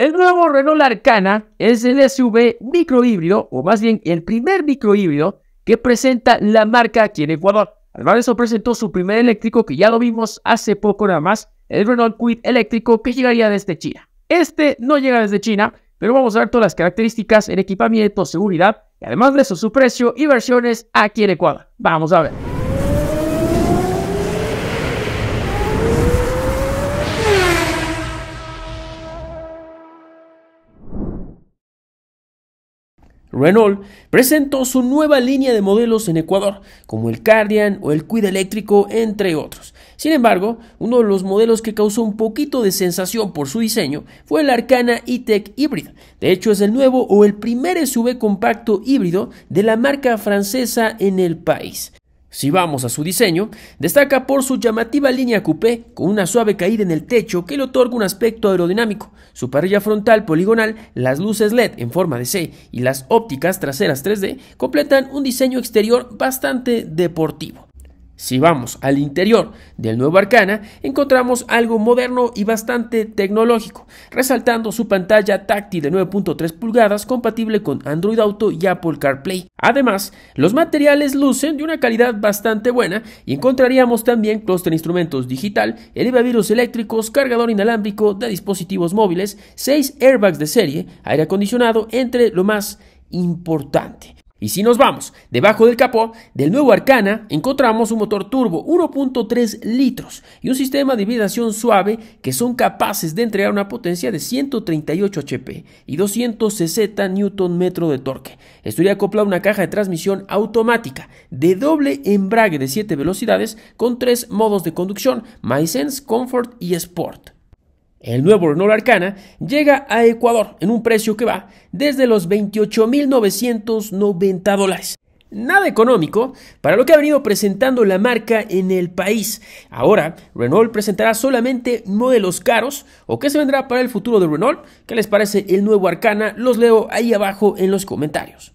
El nuevo Renault Arcana es el SUV microhíbrido, o más bien el primer microhíbrido que presenta la marca aquí en Ecuador. Además de eso presentó su primer eléctrico que ya lo vimos hace poco nada más, el Renault Quid eléctrico que llegaría desde China. Este no llega desde China, pero vamos a ver todas las características, el equipamiento, seguridad, y además de eso su precio y versiones aquí en Ecuador. Vamos a ver. Renault presentó su nueva línea de modelos en Ecuador, como el Cardian o el Cuid eléctrico, entre otros. Sin embargo, uno de los modelos que causó un poquito de sensación por su diseño fue el Arcana E-Tech híbrida. De hecho, es el nuevo o el primer SUV compacto híbrido de la marca francesa en el país. Si vamos a su diseño, destaca por su llamativa línea coupé con una suave caída en el techo que le otorga un aspecto aerodinámico, su parrilla frontal poligonal, las luces LED en forma de C y las ópticas traseras 3D completan un diseño exterior bastante deportivo. Si vamos al interior del nuevo Arcana, encontramos algo moderno y bastante tecnológico, resaltando su pantalla táctil de 9.3 pulgadas compatible con Android Auto y Apple CarPlay. Además, los materiales lucen de una calidad bastante buena y encontraríamos también clúster instrumentos digital, elevavirus eléctricos, cargador inalámbrico de dispositivos móviles, 6 airbags de serie, aire acondicionado, entre lo más importante. Y si nos vamos debajo del capó del nuevo Arcana, encontramos un motor turbo 1.3 litros y un sistema de vibración suave que son capaces de entregar una potencia de 138 HP y 260 Nm de torque. acoplado a una caja de transmisión automática de doble embrague de 7 velocidades con tres modos de conducción, MySense, Comfort y Sport. El nuevo Renault Arcana llega a Ecuador en un precio que va desde los 28.990 dólares. Nada económico para lo que ha venido presentando la marca en el país. Ahora, Renault presentará solamente modelos caros o qué se vendrá para el futuro de Renault. ¿Qué les parece el nuevo Arcana? Los leo ahí abajo en los comentarios.